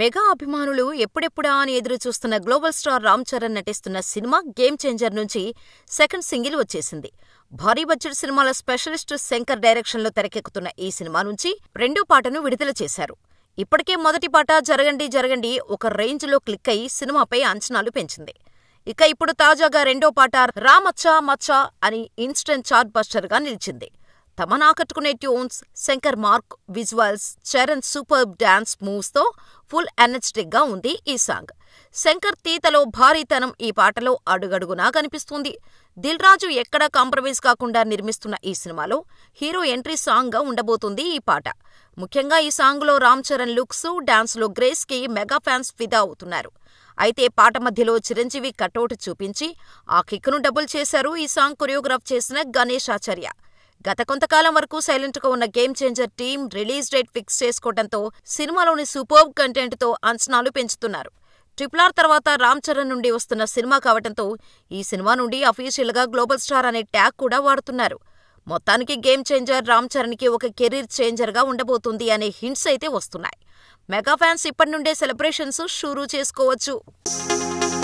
mega అభిమానులు ఎప్పుడెప్పుడా అని ఎదురుచూస్తున్న గ్లోబల్ స్టార్ రామ్ చరణ్ నటిస్తున్న సినిమా గేమ్ చేంజర్ నుంచి సెకండ్ సింగిల్ వచ్చేసింది భారీ బడ్జెట్ సినిమాల స్పెషలిస్ట్ శంకర్ డైరెక్షన్లో తెరకెక్కుతున్న ఈ సినిమా నుంచి రెండో పాటను విడుదల చేశారు ఇప్పటికే మొదటి పాట జరగండి జరగండి ఒక రేంజ్లో క్లిక్ అయి సినిమాపై అంచనాలు పెంచింది ఇక ఇప్పుడు తాజాగా రెండో పాట రామచ్చా మచ్చా అని ఇన్స్టెంట్ చార్ట్ బస్టర్గా నిలిచింది తమను ఆకట్టుకునే tunes Shankar mark visuals Charan super dance మూవ్స్తో ఫుల్ ఎనర్జెటిక్గా ఉంది ఈ సాంగ్ శంకర్ తీతలో భారీతనం ఈ పాటలో అడుగడుగునా కనిపిస్తుంది దిల్ రాజు ఎక్కడా కాంప్రమైజ్ కాకుండా నిర్మిస్తున్న ఈ సినిమాలో హీరో ఎంట్రీ సాంగ్గా ఉండబోతుంది ఈ పాట ముఖ్యంగా ఈ సాంగ్లో రామ్ చరణ్ లుక్స్ డాన్స్లో గ్రేస్కి మెగా ఫ్యాన్స్ ఫిదా అవుతున్నారు అయితే పాట మధ్యలో చిరంజీవి కటౌట్ చూపించి ఆ కిక్ను డబుల్ చేశారు ఈ సాంగ్ కొరియోగ్రాఫ్ చేసిన గణేశాచార్య ఆచార్య గత కొంతకాలం వరకు సైలెంట్గా ఉన్న Game Changer team release date fix చేసుకోవడంతో సినిమాలోని సూపర్బ్ కంటెంట్తో అంచనాలు పెంచుతున్నారు ట్రిపుల్ ఆర్ తర్వాత రామ్ చరణ్ నుండి వస్తున్న సినిమా కావడంతో ఈ సినిమా నుండి అఫీషియల్ గా గ్లోబల్ స్టార్ అనే ట్యాగ్ కూడా వాడుతున్నారు మొత్తానికి గేమ్ చేంజర్ రామ్ చరణ్కి ఒక కెరీర్ గా ఉండబోతుంది అనే హింట్స్ అయితే వస్తున్నాయి మెగా ఫ్యాన్స్ ఇప్పటి నుండే సెలబ్రేషన్స్ షూరు చేసుకోవచ్చు